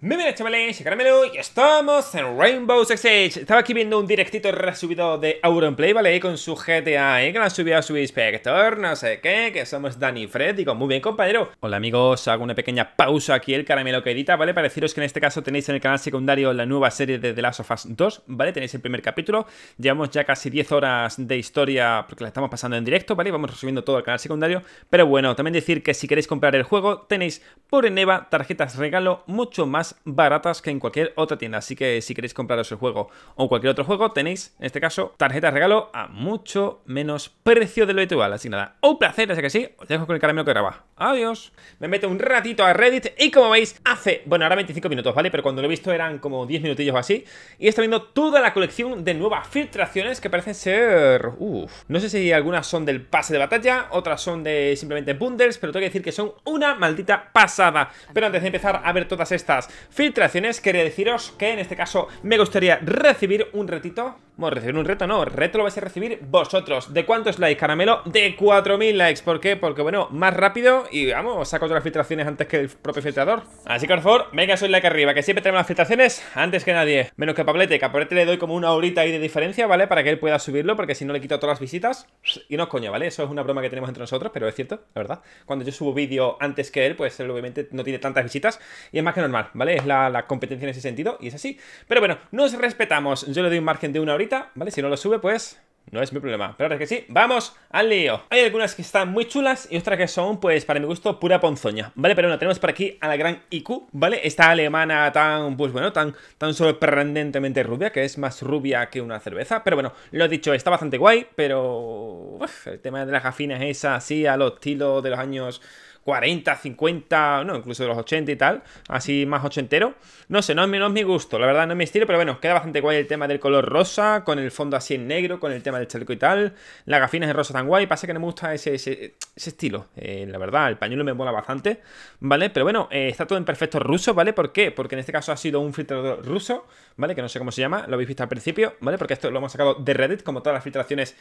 Muy bien chavales, Caramelo y estamos en Rainbow Six Siege Estaba aquí viendo un directito resubido de Play ¿vale? Con su GTA, ¿eh? Que la han subido a su inspector, no sé qué Que somos Dani y Fred, digo, muy bien compañero Hola amigos, hago una pequeña pausa aquí el Caramelo que edita, ¿vale? Para deciros que en este caso tenéis en el canal secundario la nueva serie de The Last of Us 2, ¿vale? Tenéis el primer capítulo Llevamos ya casi 10 horas de historia porque la estamos pasando en directo, ¿vale? Vamos resumiendo todo el canal secundario Pero bueno, también decir que si queréis comprar el juego tenéis por Eneva tarjetas regalo mucho más baratas que en cualquier otra tienda. Así que si queréis compraros el juego o cualquier otro juego, tenéis, en este caso, tarjetas regalo a mucho menos precio de lo habitual. Así que nada, un placer, así que sí, os dejo con el caramelo que graba. Adiós. Me meto un ratito a Reddit y como veis, hace, bueno, ahora 25 minutos, ¿vale? Pero cuando lo he visto eran como 10 minutillos o así. Y está viendo toda la colección de nuevas filtraciones que parecen ser... Uf. No sé si algunas son del pase de batalla, otras son de simplemente bundles, pero tengo que decir que son una maldita pasada. Pero antes de empezar a ver todas estas filtraciones, quería deciros que en este caso me gustaría recibir un retito. Bueno, recibir un reto no, reto lo vais a recibir vosotros. ¿De cuántos likes, caramelo? De 4.000 likes. ¿Por qué? Porque, bueno, más rápido y, vamos, saco todas las filtraciones antes que el propio filtrador. Así que, por favor, venga, soy like arriba, que siempre tenemos las filtraciones antes que nadie. Menos que Pablete, que a Pablete le doy como una horita ahí de diferencia, ¿vale? Para que él pueda subirlo, porque si no le quito todas las visitas. Y no coño, ¿vale? Eso es una broma que tenemos entre nosotros, pero es cierto, la verdad. Cuando yo subo vídeo antes que él, pues él obviamente no tiene tantas visitas y es más que normal, ¿vale? Es la, competencia en ese sentido y es así. Pero bueno, nos respetamos. Yo le doy un margen de una horita, ¿vale? Si no lo sube, pues no es mi problema. Pero ahora es que sí, ¡vamos al lío! Hay algunas que están muy chulas y otras que son, pues, para mi gusto, pura ponzoña, ¿vale? Pero bueno, tenemos por aquí a la gran IQ, ¿vale? Esta alemana tan, pues bueno, tan, tan sorprendentemente rubia, que es más rubia que una cerveza. Pero bueno, lo he dicho, está bastante guay, pero... el tema de las gafinas es así, a los tilos de los años... 40, 50, no, incluso de los 80 y tal, así más ochentero. No sé, no, es mi gusto, la verdad no es mi estilo, pero bueno, queda bastante guay el tema del color rosa, con el fondo así en negro, con el tema del chaleco y tal, las gafinas en rosa tan guay, pasa que no me gusta ese, ese, estilo, eh, la verdad, el pañuelo me mola bastante, ¿vale? Pero bueno, eh, está todo en perfecto ruso, ¿vale? ¿Por qué? Porque en este caso ha sido un filtrador ruso, ¿vale? Que no sé cómo se llama, lo habéis visto al principio, ¿vale? Porque esto lo hemos sacado de Reddit, como todas las filtraciones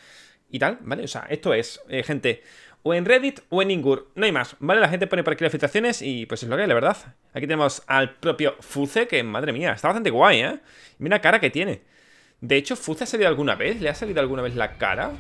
y tal, ¿vale? O sea, esto es, eh, gente, o en Reddit o en Ingur, no hay más, ¿vale? La gente pone por aquí las filtraciones y pues es lo que hay, la verdad. Aquí tenemos al propio Fuce, que madre mía, está bastante guay, ¿eh? Mira la cara que tiene. De hecho, Fuce ha salido alguna vez, ¿le ha salido alguna vez la cara?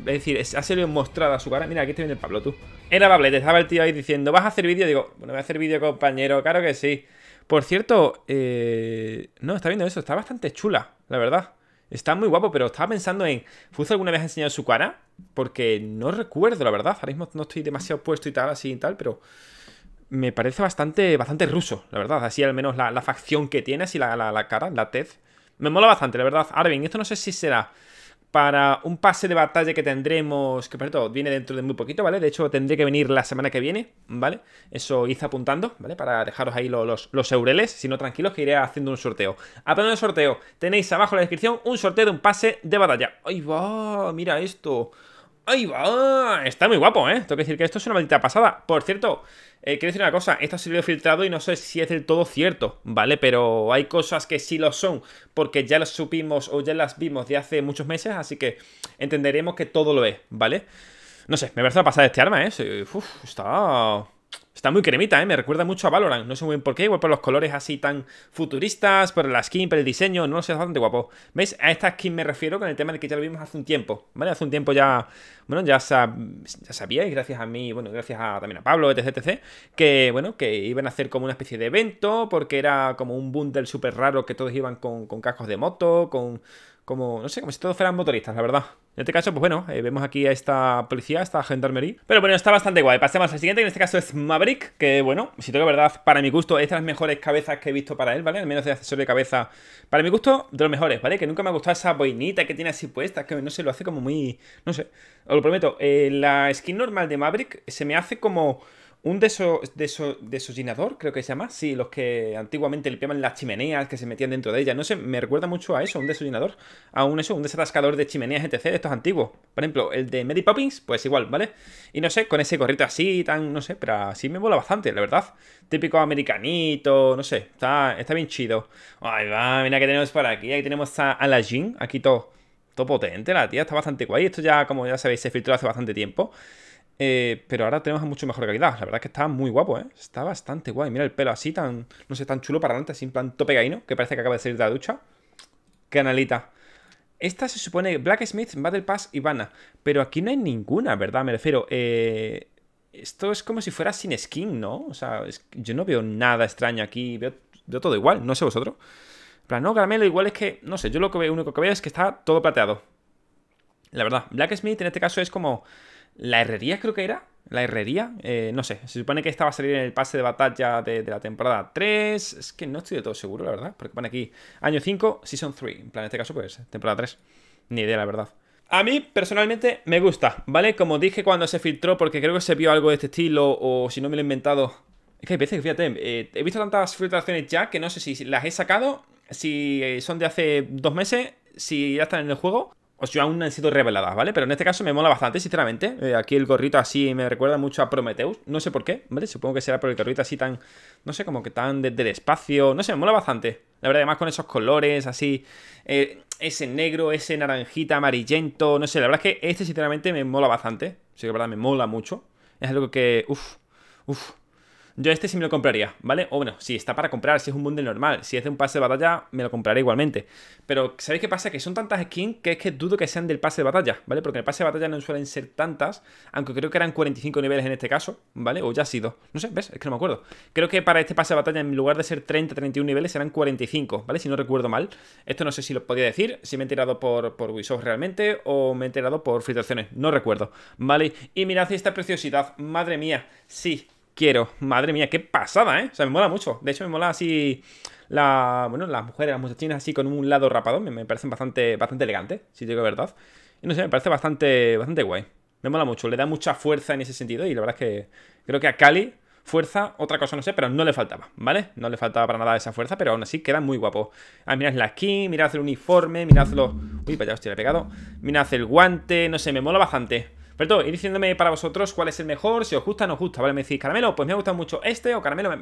Es decir, ha salido mostrada su cara. Mira, aquí te viene el Pablo, tú. Era Bablet, estaba el tío ahí diciendo, ¿vas a hacer vídeo? Digo, bueno, voy a hacer vídeo, compañero, claro que sí. Por cierto, eh... no, está viendo eso, está bastante chula, la verdad. Está muy guapo, pero estaba pensando en. ¿Fuzo alguna vez ha enseñado su cara? Porque no recuerdo, la verdad. Ahora mismo no estoy demasiado puesto y tal, así y tal, pero. Me parece bastante, bastante ruso, la verdad. Así al menos la, facción que tiene, así la, la cara, la tez. Me mola bastante, la verdad. Ahora bien, esto no sé si será para un pase de batalla que tendremos, que por cierto, viene dentro de muy poquito, ¿vale? De hecho, tendré que venir la semana que viene, ¿vale? Eso hice apuntando, ¿vale? Para dejaros ahí los, los, eureles, si no, tranquilos, que iré haciendo un sorteo. Hablando de sorteo, tenéis abajo en la descripción un sorteo de un pase de batalla. ¡Ay, va! Mira esto. ¡Ahí va! Está muy guapo, ¿eh? Tengo que decir que esto es una maldita pasada. Por cierto, eh, quiero decir una cosa. Esto ha sido filtrado y no sé si es del todo cierto, ¿vale? Pero hay cosas que sí lo son, porque ya las supimos o ya las vimos de hace muchos meses, así que entenderemos que todo lo es, ¿vale? No sé, me parece una pasada este arma, ¿eh? Uf, está... Está muy cremita, ¿eh? Me recuerda mucho a Valorant. No sé muy bien por qué. Igual por los colores así tan futuristas, por la skin, por el diseño. No sé, es bastante guapo. ¿Veis? A esta skin me refiero con el tema del que ya lo vimos hace un tiempo. ¿Vale? Hace un tiempo ya... Bueno, ya, sabíais, gracias a mí, bueno, gracias también a Pablo, etc, etc. Que, bueno, que iban a hacer como una especie de evento porque era como un bundle súper raro que todos iban con cascos de moto, con como, no sé, como si todos fueran motoristas, la verdad. En este caso, pues bueno, eh, vemos aquí a esta policía, a esta gendarmería. Pero bueno, está bastante guay. Pasemos al siguiente, que en este caso es Maverick, que bueno, si tengo la verdad, para mi gusto, es de las mejores cabezas que he visto para él, ¿vale? Al menos de accesorio de cabeza. Para mi gusto, de los mejores, ¿vale? Que nunca me ha gustado esa boinita que tiene así puesta, que no sé, lo hace como muy... no sé. Os lo prometo, eh, la skin normal de Maverick se me hace como un deso, deso, desollinador, creo que se llama. Sí, los que antiguamente limpiaban las chimeneas que se metían dentro de ellas. No sé, me recuerda mucho a eso, un desollinador. A un eso, un desatascador de chimeneas, etc. De estos antiguos. Por ejemplo, el de Mary Poppins, pues igual, ¿vale? Y no sé, con ese gorrito así, tan, no sé, pero así me mola bastante, la verdad. Típico americanito, no sé, está, está bien chido. Ahí va, mira que tenemos por aquí. Ahí tenemos a Jean, aquí todo, todo potente, la tía está bastante guay. Esto ya, como ya sabéis, se filtró hace bastante tiempo. Eh, pero ahora tenemos a mucho mejor calidad. La verdad es que está muy guapo, ¿eh? Está bastante guay. Mira el pelo así, tan, no sé, tan chulo para adelante, así en plan tope gaino, que parece que acaba de salir de la ducha. Canalita. Esta se supone Blacksmith, Battle Pass y Pero aquí no hay ninguna, ¿verdad? Me refiero. Eh, esto es como si fuera sin skin, ¿no? O sea, yo no veo nada extraño aquí. Veo, todo igual, no sé vosotros. plan, no, caramelo, igual es que. No sé, yo lo que veo, único que veo es que está todo plateado. La verdad, Blacksmith en este caso es como. La herrería creo que era. La herrería, eh, no sé, se supone que esta va a salir en el pase de batalla de, la temporada 3. Es que no estoy de todo seguro, la verdad, porque pone aquí año 5, season 3. En plan, en este caso, pues, temporada 3. Ni idea, la verdad. A mí, personalmente, me gusta, ¿vale? Como dije cuando se filtró, porque creo que se vio algo de este estilo, o si no me lo he inventado. Es que hay veces, fíjate, eh, he visto tantas filtraciones ya que no sé si las he sacado, si eh, son de hace dos meses, si ya están en el juego, o sea, aún no han sido reveladas, ¿vale? Pero en este caso me mola bastante, sinceramente. Eh, aquí el gorrito así me recuerda mucho a Prometheus. No sé por qué, ¿vale? Supongo que será por el gorrito así tan, no sé, como que tan desde el espacio. No sé, me mola bastante. La verdad, además con esos colores así, eh, ese negro, ese naranjita, amarillento. No sé, la verdad es que este sinceramente me mola bastante. Sí, la verdad, me mola mucho. Es algo que, Uf. uff, yo este sí me lo compraría, ¿vale? O bueno, si está para comprar, si es un bundle normal, si es de un pase de batalla, me lo compraré igualmente. Pero, ¿sabéis qué pasa? Que son tantas skins que es que dudo que sean del pase de batalla, ¿vale? Porque en el pase de batalla no suelen ser tantas, aunque creo que eran 45 niveles en este caso, ¿vale? O ya ha sido. No sé, ¿ves? Es que no me acuerdo. Creo que para este pase de batalla, en lugar de ser 30, 31 niveles, serán 45, ¿vale? Si no recuerdo mal. Esto no sé si lo podía decir, si me he enterado por, por Ubisoft realmente o me he enterado por filtraciones, no recuerdo, ¿vale? Y mirad esta preciosidad, madre mía, sí, quiero. Madre mía, qué pasada, ¿eh? O sea, me mola mucho. De hecho, me mola así la, bueno, las mujeres, las muchachinas así con un lado rapado, me, parecen bastante, bastante elegantes, si digo verdad. Y no sé, me parece bastante, bastante guay. Me mola mucho, le da mucha fuerza en ese sentido y la verdad es que creo que a Cali fuerza, otra cosa no sé, pero no le faltaba, ¿vale? No le faltaba para nada esa fuerza, pero aún así queda muy guapo. Ah, mirad la skin, mirad el uniforme, mirad los... Uy, vaya, hostia, le he pegado. Mirad el guante, no sé, me mola bastante. Pero todo, ir diciéndome para vosotros cuál es el mejor, si os gusta o no os gusta, ¿vale? Me decís, Caramelo, pues me ha gustado mucho este, o Caramelo,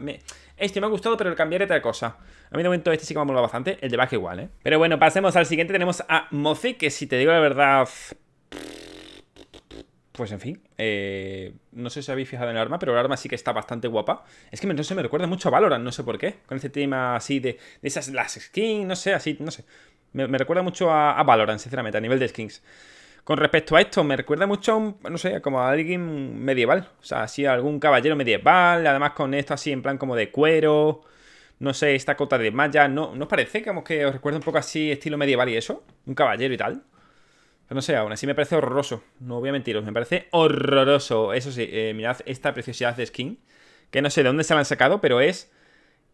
este me ha gustado, pero el cambiaré tal cosa. A mí de momento este sí que me ha molado bastante, el de baja igual, ¿eh? Pero bueno, pasemos al siguiente, tenemos a Mozi, que si te digo la verdad... Pues en fin, eh, no sé si habéis fijado en el arma, pero el arma sí que está bastante guapa. Es que no sé, me recuerda mucho a Valorant, no sé por qué. Con ese tema así de, esas las skins, no sé, así, no sé. Me, recuerda mucho a, a, Valorant, sinceramente, a nivel de skins. Con respecto a esto, me recuerda mucho a no sé, como a alguien medieval. O sea, así algún caballero medieval, además con esto así en plan como de cuero. No sé, esta cota de malla. ¿No, ¿no os parece como que os recuerda un poco así estilo medieval y eso? Un caballero y tal. Pero no sé, aún así me parece horroroso. No voy a mentiros, me parece horroroso. Eso sí, eh, mirad esta preciosidad de skin. Que no sé de dónde se la han sacado, pero es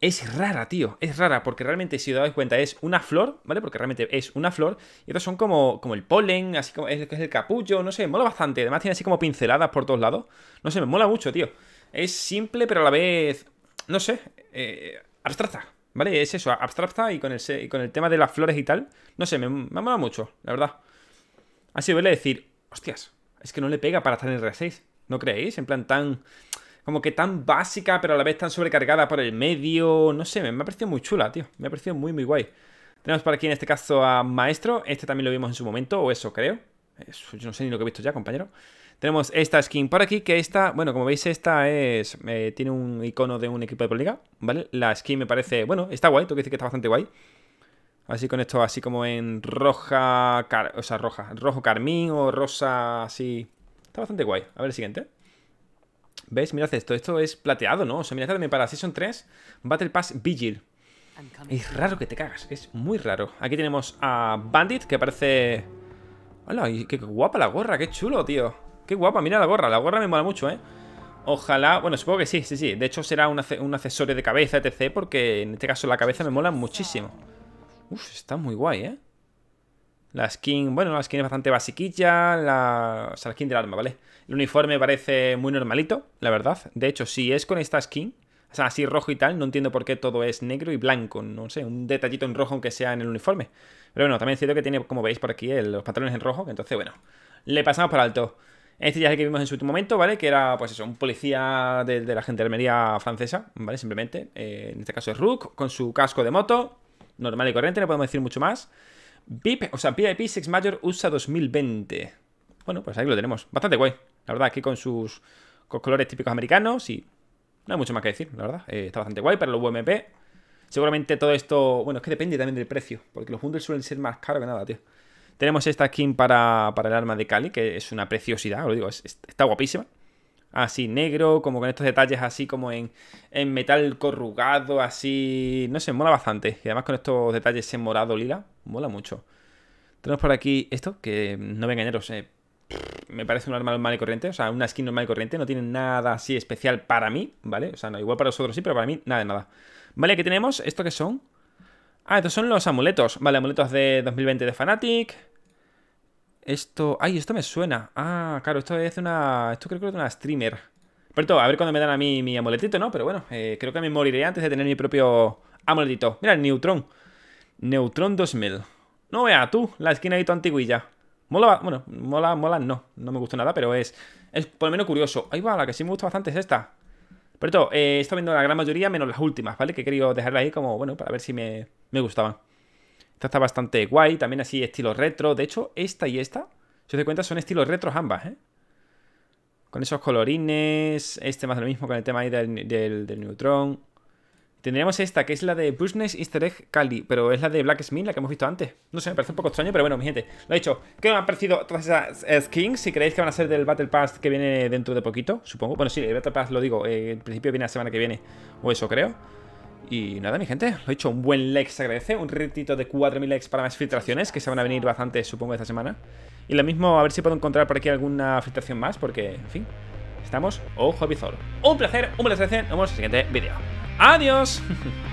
es rara, tío. Es rara, porque realmente, si os dais cuenta, es una flor, ¿vale? Porque realmente es una flor. Y otras son como, como el polen, así como es, el capullo, no sé, mola bastante. Además, tiene así como pinceladas por todos lados. No sé, me mola mucho, tío. Es simple, pero a la vez, no sé, eh, abstracta, ¿vale? Es eso, abstracta y con, el, con el tema de las flores y tal. No sé, me, me mola mucho, la verdad. Así a decir, hostias, es que no le pega para estar en el R6. ¿No creéis? En plan tan como que tan básica, pero a la vez tan sobrecargada por el medio. No sé, me, ha parecido muy chula, tío. Me ha parecido muy, muy guay. Tenemos por aquí en este caso a Maestro. Este también lo vimos en su momento, o eso creo. yo no sé ni lo que he visto ya, compañero. Tenemos esta skin por aquí, que esta, bueno, como veis, esta es eh, tiene un icono de un equipo de Liga, ¿vale? La skin me parece, bueno, está guay, tengo que decir que está bastante guay. Así con esto, así como en roja, o sea, roja, rojo carmín o rosa, así. Está bastante guay. A ver el siguiente. ¿Veis? Mirad esto, esto es plateado, ¿no? O sea, mirad también para Season 3, Battle Pass Vigil. Es raro que te cagas, es muy raro. Aquí tenemos a Bandit, que parece... ¡Hola! ¡Qué guapa la gorra! ¡Qué chulo, tío! ¡Qué guapa! Mira la gorra, la gorra me mola mucho, ¿eh? Ojalá, bueno, supongo que sí, sí, sí. De hecho será un, un accesorio de cabeza, etc. Porque en este caso la cabeza me mola muchísimo. Uf, está muy guay, ¿eh? La skin, bueno, la skin es bastante basiquilla, la, o sea, la skin del arma, ¿vale? El uniforme parece muy normalito, la verdad. De hecho, si es con esta skin, o sea, así rojo y tal, no entiendo por qué todo es negro y blanco, no sé, un detallito en rojo aunque sea en el uniforme. Pero bueno, también es cierto que tiene, como veis por aquí, los patrones en rojo, entonces bueno, le pasamos por alto. Este ya es el que vimos en su último momento, ¿vale? Que era, pues eso, un policía de, la gendarmería francesa, ¿vale? Simplemente, eh, en este caso es Rook, con su casco de moto, normal y corriente, no podemos decir mucho más. VIP, o sea, VIP Six Major USA 2020. Bueno, pues ahí lo tenemos. Bastante guay. La verdad, aquí con sus colores típicos americanos y no hay mucho más que decir, la verdad. Eh, está bastante guay para los vmp Seguramente todo esto, bueno, es que depende también del precio, porque los bundles suelen ser más caros que nada, tío. Tenemos esta skin para, el arma de Cali, que es una preciosidad, lo digo, está guapísima. Así negro, como con estos detalles así como en, en metal corrugado, así... No sé, mola bastante. Y además con estos detalles en morado lila, mola mucho. Tenemos por aquí esto, que no me engañaros, me parece un arma normal y corriente, o sea, una skin normal y corriente, no tiene nada así especial para mí, ¿vale? O sea, no, igual para vosotros sí, pero para mí nada de nada. Vale, aquí tenemos, ¿esto que son? Ah, estos son los amuletos, vale, amuletos de 2020 de Fanatic. Esto, ay, esto me suena. Ah, claro, esto es una, esto creo que es una streamer. Pero todo, a ver cuando me dan a mí mi amuletito, ¿no? Pero bueno, eh, creo que me moriré antes de tener mi propio amuletito. Mira, el Neutron. Neutron 2000. No vea tú, la esquina ahí tu antiguilla. Mola, bueno, mola, mola, no. No me gusta nada, pero es, es por lo menos curioso. Ahí va, la que sí me gusta bastante es esta. Por esto, eh, he estado viendo la gran mayoría menos las últimas, ¿vale? Que quería querido dejarla ahí como, bueno, para ver si me, me gustaban. Esta está bastante guay, también así estilo retro. De hecho, esta y esta, si os doy cuenta, son estilos retros ambas, ¿eh? Con esos colorines, este más lo mismo con el tema ahí del, del, del neutrón. Tendríamos esta, que es la de Business Easter Egg Cali, pero es la de Black Blacksmith, la que hemos visto antes. No sé, me parece un poco extraño, pero bueno, mi gente, lo he dicho. ¿Qué os han parecido todas esas eh, skins? Si creéis que van a ser del Battle Pass que viene dentro de poquito, supongo. Bueno, sí, el Battle Pass lo digo, eh, en principio viene la semana que viene, o eso creo. Y nada, mi gente, lo he dicho, un buen like se agradece, un retito de 4.000 likes para más filtraciones, que se van a venir bastante, supongo, esta semana. Y lo mismo, a ver si puedo encontrar por aquí alguna filtración más, porque, en fin, estamos ojo a Un placer, un placer, nos vemos en el siguiente vídeo. Adiós.